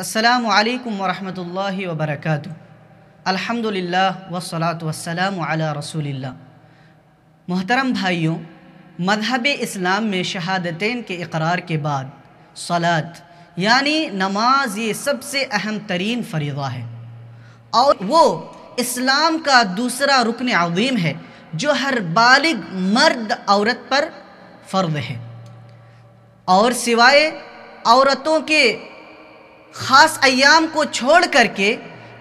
अस्सलाम वालेकुम रहमतुल्लाहि व बरकातुहू अल्हम्दुलिल्लाह वस्सलातु वस्सलाम अला रसूलिल्लाह मोहतरम भाइयों मذहब इस्लाम में शहादतें के इकरार के बाद सलात यानी नमाज ये सबसे अहम तरीन फरीदा है और वो इस्लाम का दूसरा रुकन अवीम है जो हर बालिग मर्द औरत पर फ़र्द है और सिवाय औरतों के ख़ास अयाम को छोड़ करके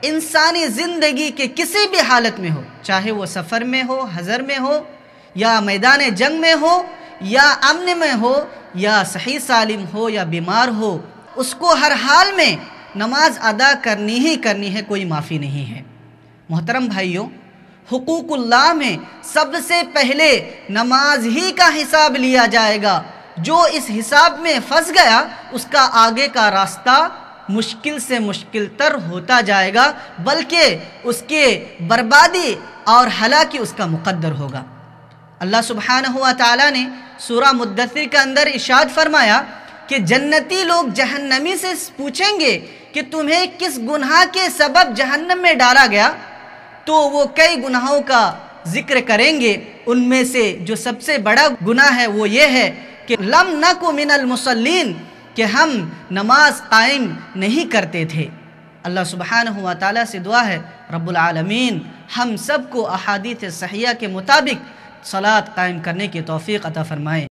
इंसानी ज़िंदगी के किसी भी हालत में हो चाहे वो सफ़र में हो हज़र में हो या मैदान जंग में हो या अमन में हो या सही सालिम हो या बीमार हो उसको हर हाल में नमाज अदा करनी ही करनी है कोई माफ़ी नहीं है मोहतरम भाइयों हकूकुल्लाह में सबसे पहले नमाज ही का हिसाब लिया जाएगा जो इस हिसाब में फंस गया उसका आगे का रास्ता मुश्किल से मुश्किल तर होता जाएगा बल्कि उसके बर्बादी और हलाकी उसका मुकद्दर होगा अल्लाह सुबहान हुआ ताला ने सूरा मुद्दसर के अंदर इशाद फरमाया कि जन्नती लोग जहन्नमी से पूछेंगे कि तुम्हें किस गुनाह के सबब जहन्नम में डाला गया तो वो कई गुनाहों का जिक्र करेंगे उनमें से जो सबसे बड़ा गुनाह है वो ये है कि लम नकु मिनल मुसलिन कि हम नमाज कायम नहीं करते थे अल्लाह सुबहान हुआ से दुआ है रबालमीन हम सबको को अहादीत सहिया के मुताबिक सलात कायम करने की तोफ़ी अता फ़रमाएँ